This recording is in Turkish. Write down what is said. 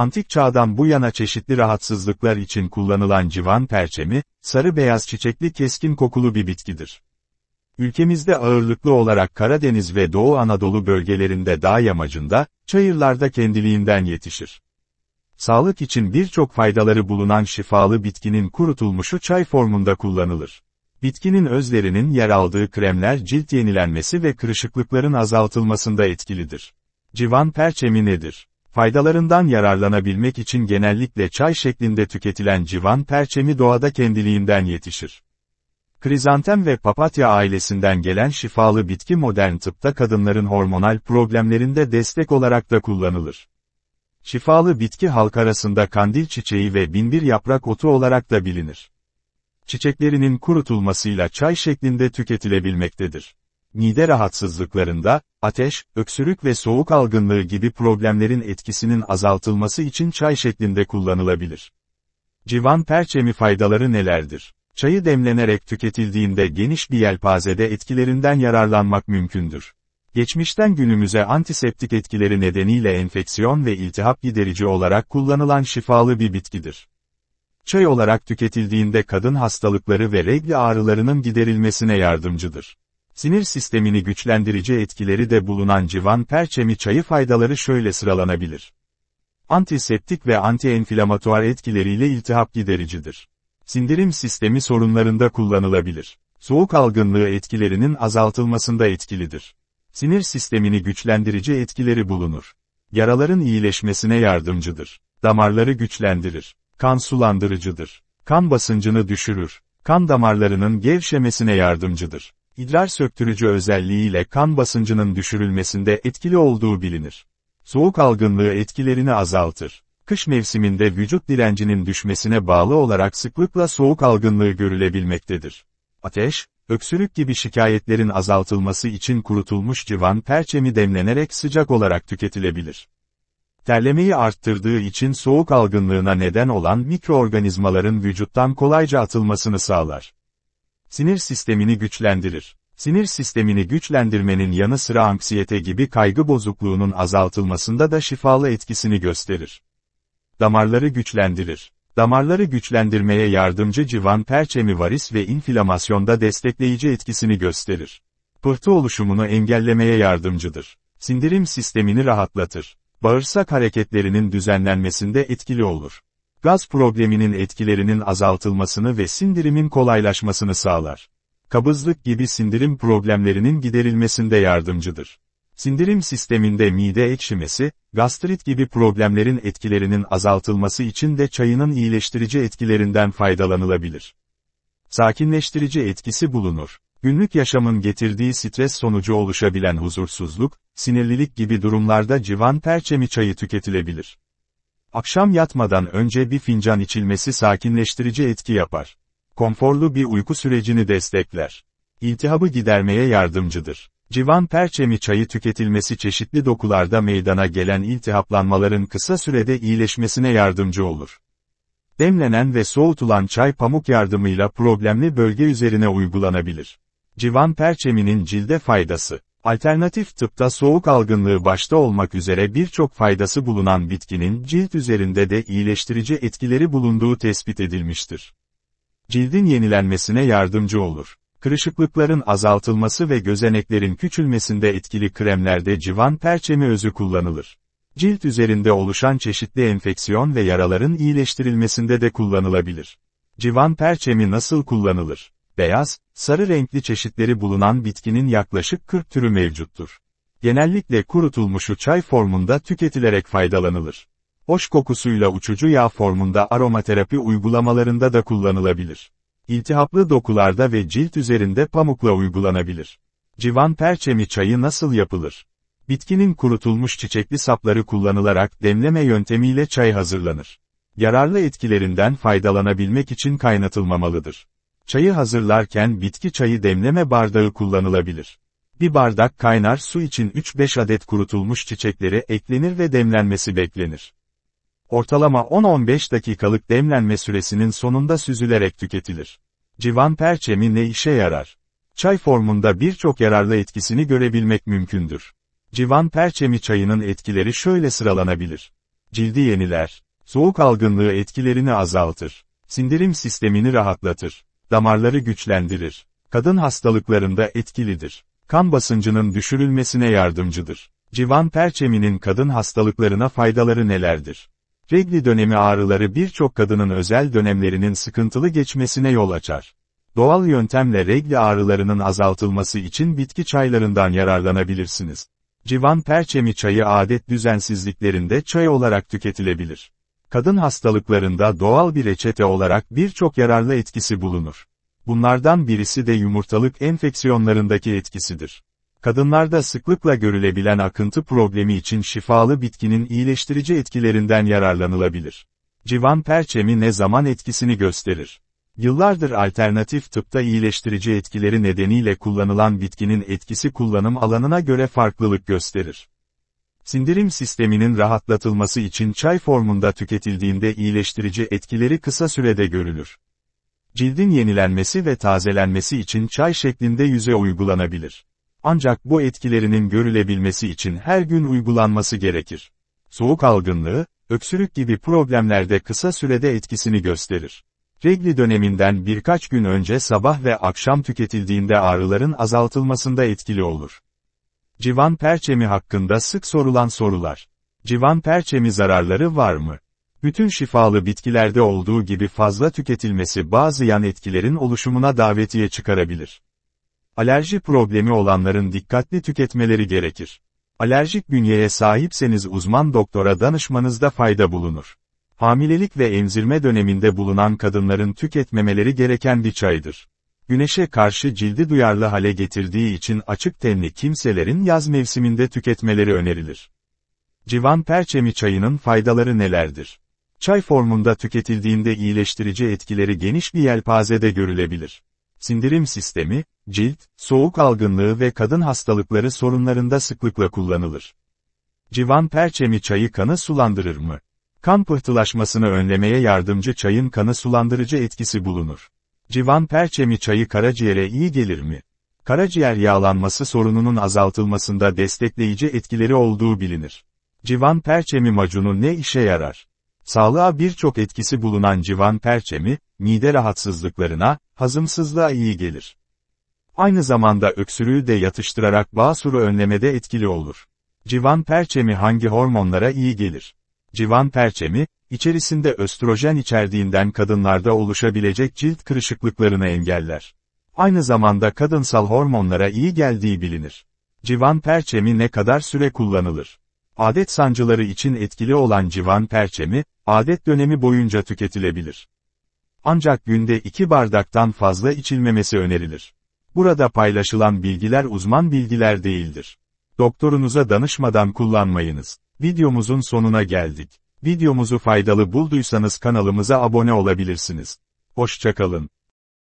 Antik çağdan bu yana çeşitli rahatsızlıklar için kullanılan civan perçemi, sarı-beyaz çiçekli keskin kokulu bir bitkidir. Ülkemizde ağırlıklı olarak Karadeniz ve Doğu Anadolu bölgelerinde dağ yamacında, çayırlarda kendiliğinden yetişir. Sağlık için birçok faydaları bulunan şifalı bitkinin kurutulmuşu çay formunda kullanılır. Bitkinin özlerinin yer aldığı kremler cilt yenilenmesi ve kırışıklıkların azaltılmasında etkilidir. Civan perçemi nedir? Faydalarından yararlanabilmek için genellikle çay şeklinde tüketilen civan perçemi doğada kendiliğinden yetişir. Krizantem ve papatya ailesinden gelen şifalı bitki modern tıpta kadınların hormonal problemlerinde destek olarak da kullanılır. Şifalı bitki halk arasında kandil çiçeği ve binbir yaprak otu olarak da bilinir. Çiçeklerinin kurutulmasıyla çay şeklinde tüketilebilmektedir mide rahatsızlıklarında, ateş, öksürük ve soğuk algınlığı gibi problemlerin etkisinin azaltılması için çay şeklinde kullanılabilir. Civan perçemi faydaları nelerdir? Çayı demlenerek tüketildiğinde geniş bir yelpazede etkilerinden yararlanmak mümkündür. Geçmişten günümüze antiseptik etkileri nedeniyle enfeksiyon ve iltihap giderici olarak kullanılan şifalı bir bitkidir. Çay olarak tüketildiğinde kadın hastalıkları ve regli ağrılarının giderilmesine yardımcıdır. Sinir sistemini güçlendirici etkileri de bulunan civan perçemi çayı faydaları şöyle sıralanabilir. Antiseptik ve antienflamatuar etkileriyle iltihap gidericidir. Sindirim sistemi sorunlarında kullanılabilir. Soğuk algınlığı etkilerinin azaltılmasında etkilidir. Sinir sistemini güçlendirici etkileri bulunur. Yaraların iyileşmesine yardımcıdır. Damarları güçlendirir. Kan sulandırıcıdır. Kan basıncını düşürür. Kan damarlarının gevşemesine yardımcıdır idrar söktürücü özelliğiyle kan basıncının düşürülmesinde etkili olduğu bilinir. Soğuk algınlığı etkilerini azaltır. Kış mevsiminde vücut direncinin düşmesine bağlı olarak sıklıkla soğuk algınlığı görülebilmektedir. Ateş, öksürük gibi şikayetlerin azaltılması için kurutulmuş civan perçemi demlenerek sıcak olarak tüketilebilir. Terlemeyi arttırdığı için soğuk algınlığına neden olan mikroorganizmaların vücuttan kolayca atılmasını sağlar. Sinir sistemini güçlendirir. Sinir sistemini güçlendirmenin yanı sıra anksiyete gibi kaygı bozukluğunun azaltılmasında da şifalı etkisini gösterir. Damarları güçlendirir. Damarları güçlendirmeye yardımcı civan perçemi varis ve inflamasyonda destekleyici etkisini gösterir. Pıhtı oluşumunu engellemeye yardımcıdır. Sindirim sistemini rahatlatır. Bağırsak hareketlerinin düzenlenmesinde etkili olur. Gaz probleminin etkilerinin azaltılmasını ve sindirimin kolaylaşmasını sağlar kabızlık gibi sindirim problemlerinin giderilmesinde yardımcıdır. Sindirim sisteminde mide ekşimesi, gastrit gibi problemlerin etkilerinin azaltılması için de çayının iyileştirici etkilerinden faydalanılabilir. Sakinleştirici etkisi bulunur. Günlük yaşamın getirdiği stres sonucu oluşabilen huzursuzluk, sinirlilik gibi durumlarda civan perçemi çayı tüketilebilir. Akşam yatmadan önce bir fincan içilmesi sakinleştirici etki yapar konforlu bir uyku sürecini destekler. İltihabı gidermeye yardımcıdır. Civan perçemi çayı tüketilmesi çeşitli dokularda meydana gelen iltihaplanmaların kısa sürede iyileşmesine yardımcı olur. Demlenen ve soğutulan çay pamuk yardımıyla problemli bölge üzerine uygulanabilir. Civan perçeminin cilde faydası. Alternatif tıpta soğuk algınlığı başta olmak üzere birçok faydası bulunan bitkinin cilt üzerinde de iyileştirici etkileri bulunduğu tespit edilmiştir cildin yenilenmesine yardımcı olur. Kırışıklıkların azaltılması ve gözeneklerin küçülmesinde etkili kremlerde civan perçemi özü kullanılır. Cilt üzerinde oluşan çeşitli enfeksiyon ve yaraların iyileştirilmesinde de kullanılabilir. Civan perçemi nasıl kullanılır? Beyaz, sarı renkli çeşitleri bulunan bitkinin yaklaşık 40 türü mevcuttur. Genellikle kurutulmuşu çay formunda tüketilerek faydalanılır. Hoş kokusuyla uçucu yağ formunda aromaterapi uygulamalarında da kullanılabilir. İltihaplı dokularda ve cilt üzerinde pamukla uygulanabilir. Civan perçemi çayı nasıl yapılır? Bitkinin kurutulmuş çiçekli sapları kullanılarak demleme yöntemiyle çay hazırlanır. Yararlı etkilerinden faydalanabilmek için kaynatılmamalıdır. Çayı hazırlarken bitki çayı demleme bardağı kullanılabilir. Bir bardak kaynar su için 3-5 adet kurutulmuş çiçekleri eklenir ve demlenmesi beklenir ortalama 10-15 dakikalık demlenme süresinin sonunda süzülerek tüketilir. Civan perçemi ne işe yarar? Çay formunda birçok yararlı etkisini görebilmek mümkündür. Civan perçemi çayının etkileri şöyle sıralanabilir. Cildi yeniler. Soğuk algınlığı etkilerini azaltır. Sindirim sistemini rahatlatır. Damarları güçlendirir. Kadın hastalıklarında etkilidir. Kan basıncının düşürülmesine yardımcıdır. Civan perçeminin kadın hastalıklarına faydaları nelerdir? Regli dönemi ağrıları birçok kadının özel dönemlerinin sıkıntılı geçmesine yol açar. Doğal yöntemle regli ağrılarının azaltılması için bitki çaylarından yararlanabilirsiniz. Civan perçemi çayı adet düzensizliklerinde çay olarak tüketilebilir. Kadın hastalıklarında doğal bir reçete olarak birçok yararlı etkisi bulunur. Bunlardan birisi de yumurtalık enfeksiyonlarındaki etkisidir. Kadınlarda sıklıkla görülebilen akıntı problemi için şifalı bitkinin iyileştirici etkilerinden yararlanılabilir. Civan perçemi ne zaman etkisini gösterir? Yıllardır alternatif tıpta iyileştirici etkileri nedeniyle kullanılan bitkinin etkisi kullanım alanına göre farklılık gösterir. Sindirim sisteminin rahatlatılması için çay formunda tüketildiğinde iyileştirici etkileri kısa sürede görülür. Cildin yenilenmesi ve tazelenmesi için çay şeklinde yüze uygulanabilir. Ancak bu etkilerinin görülebilmesi için her gün uygulanması gerekir. Soğuk algınlığı, öksürük gibi problemlerde kısa sürede etkisini gösterir. Regli döneminden birkaç gün önce sabah ve akşam tüketildiğinde ağrıların azaltılmasında etkili olur. Civan perçemi hakkında sık sorulan sorular. Civan perçemi zararları var mı? Bütün şifalı bitkilerde olduğu gibi fazla tüketilmesi bazı yan etkilerin oluşumuna davetiye çıkarabilir. Alerji problemi olanların dikkatli tüketmeleri gerekir. Alerjik bünyeye sahipseniz uzman doktora danışmanızda fayda bulunur. Hamilelik ve emzirme döneminde bulunan kadınların tüketmemeleri gereken bir çaydır. Güneşe karşı cildi duyarlı hale getirdiği için açık tenli kimselerin yaz mevsiminde tüketmeleri önerilir. Civan perçemi çayının faydaları nelerdir? Çay formunda tüketildiğinde iyileştirici etkileri geniş bir yelpazede görülebilir sindirim sistemi, cilt, soğuk algınlığı ve kadın hastalıkları sorunlarında sıklıkla kullanılır. Civan perçemi çayı kanı sulandırır mı? Kan pıhtılaşmasını önlemeye yardımcı çayın kanı sulandırıcı etkisi bulunur. Civan perçemi çayı karaciğere iyi gelir mi? Karaciğer yağlanması sorununun azaltılmasında destekleyici etkileri olduğu bilinir. Civan perçemi macunu ne işe yarar? Sağlığa birçok etkisi bulunan civan perçemi, mide rahatsızlıklarına, hazımsızlığa iyi gelir. Aynı zamanda öksürüğü de yatıştırarak basuru önlemede etkili olur. Civan perçemi hangi hormonlara iyi gelir? Civan perçemi, içerisinde östrojen içerdiğinden kadınlarda oluşabilecek cilt kırışıklıklarını engeller. Aynı zamanda kadınsal hormonlara iyi geldiği bilinir. Civan perçemi ne kadar süre kullanılır? Adet sancıları için etkili olan civan perçemi, adet dönemi boyunca tüketilebilir. Ancak günde 2 bardaktan fazla içilmemesi önerilir. Burada paylaşılan bilgiler uzman bilgiler değildir. Doktorunuza danışmadan kullanmayınız. Videomuzun sonuna geldik. Videomuzu faydalı bulduysanız kanalımıza abone olabilirsiniz. Hoşçakalın.